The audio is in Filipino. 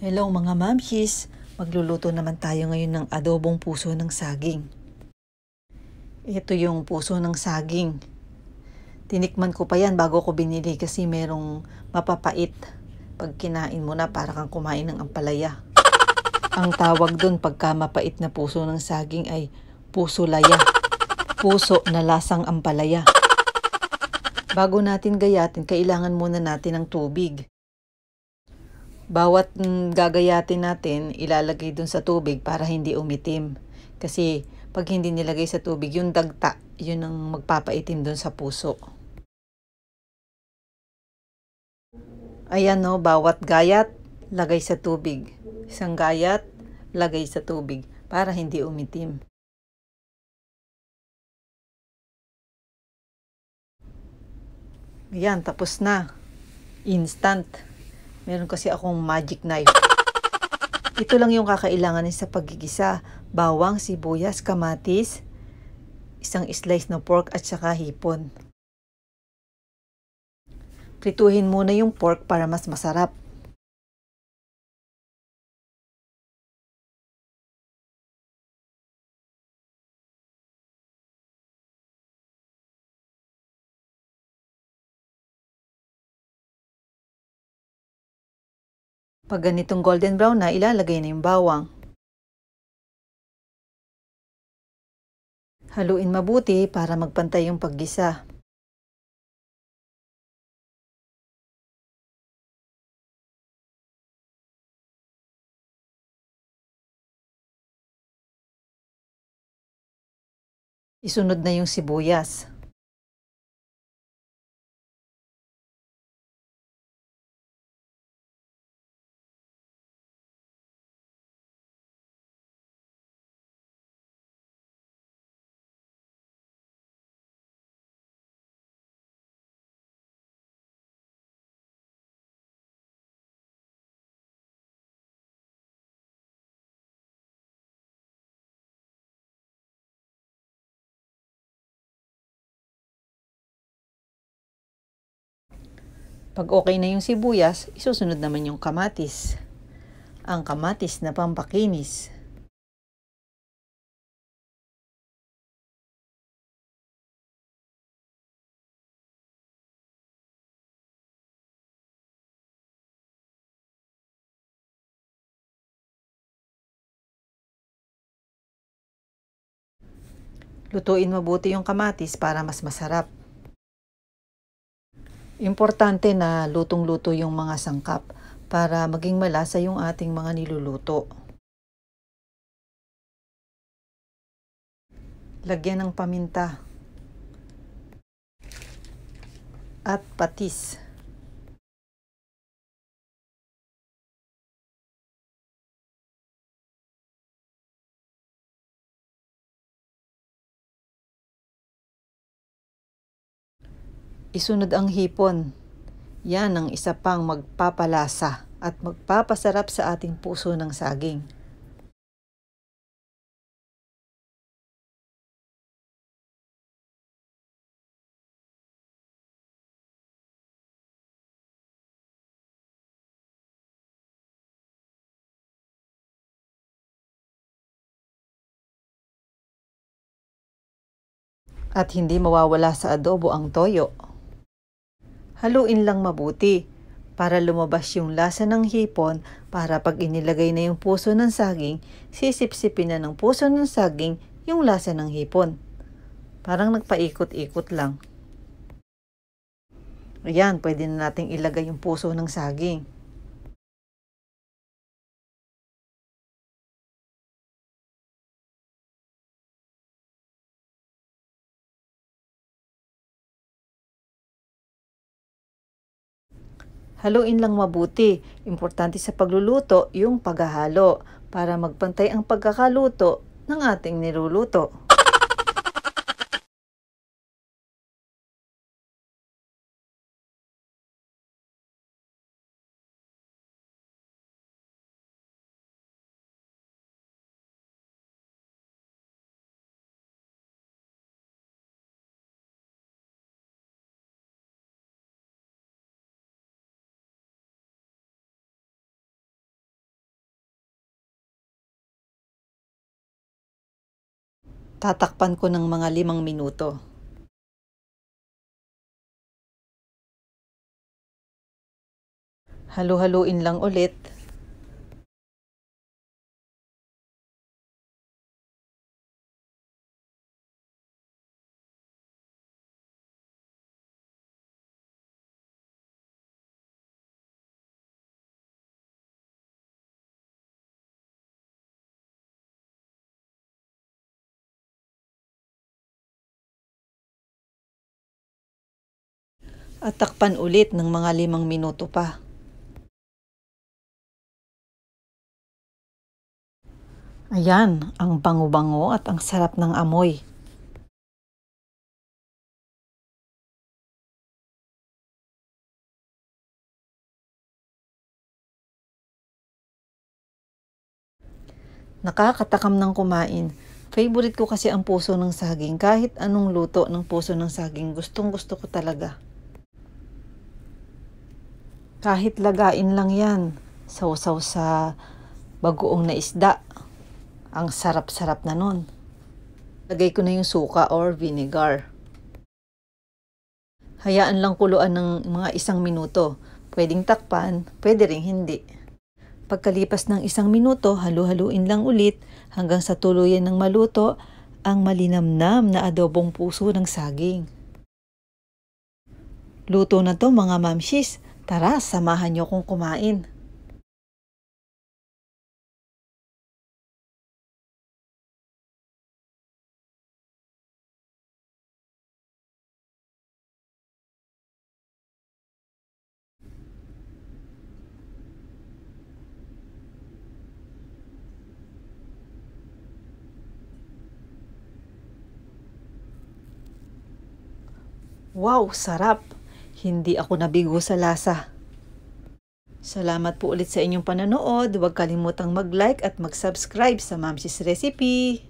Hello mga mamshis! Magluluto naman tayo ngayon ng adobong puso ng saging. Ito yung puso ng saging. Tinikman ko pa yan bago ko binili kasi merong mapapait pag kinain mo na para kang kumain ng ampalaya. Ang tawag dun pagka mapait na puso ng saging ay puso laya. Puso na lasang ampalaya. Bago natin gayatin, kailangan muna natin ng tubig bawat gagayatin natin, ilalagay dun sa tubig para hindi umitim. Kasi pag hindi nilagay sa tubig, yung dagta, yun ang magpapaitim dun sa puso. Ayan no, bawat gayat, lagay sa tubig. Isang gayat, lagay sa tubig para hindi umitim. Ayan, tapos na. Instant. Meron kasi akong magic knife. Ito lang yung kakailanganin sa pagigisa. Bawang, sibuyas, kamatis, isang slice na pork at saka hipon. Prituhin muna yung pork para mas masarap. Pag ganitong golden brown na, ilalagay na yung bawang. Haluin mabuti para magpantay yung paggisa. Isunod na yung sibuyas. Pag okay na yung sibuyas, isusunod naman yung kamatis. Ang kamatis na pampakinis. Lutuin mabuti yung kamatis para mas masarap. Importante na lutong-luto yung mga sangkap para maging malasa yung ating mga niluluto. Lagyan ng paminta at patis. Isunod ang hipon. Yan ang isa pang magpapalasa at magpapasarap sa ating puso ng saging. At hindi mawawala sa adobo ang toyo haluin lang mabuti para lumabas yung lasa ng hipon para pag inilagay na yung puso ng saging, sisipsipin na ng puso ng saging yung lasa ng hipon. Parang nagpaikot-ikot lang. Ayan, pwede na nating ilagay yung puso ng saging. Haluin lang mabuti. Importante sa pagluluto yung paghahalo para magpantay ang pagkakaluto ng ating niluluto. Tatakpan ko ng mga limang minuto. Halo-haluin lang ulit. at takpan ulit ng mga limang minuto pa. Ayan, ang bango-bango at ang sarap ng amoy. Nakakatakam ng kumain. Favorite ko kasi ang puso ng saging. Kahit anong luto ng puso ng saging, gustong gusto ko talaga. Kahit lagain lang yan, sausaw sa bagoong na isda. Ang sarap-sarap na nun. Lagay ko na yung suka or vinegar. Hayaan lang kuluan ng mga isang minuto. Pwedeng takpan, pwede rin hindi. Pagkalipas ng isang minuto, halu-haluin lang ulit hanggang sa tuluyan ng maluto ang malinamnam na adobong puso ng saging. Luto na to mga mamshis. Tara, samahan niyo kong kumain. Wow, sarap! Hindi ako nabigo sa lasa. Salamat po ulit sa inyong pananood. Huwag kalimutang mag-like at mag-subscribe sa Mamsis Recipe.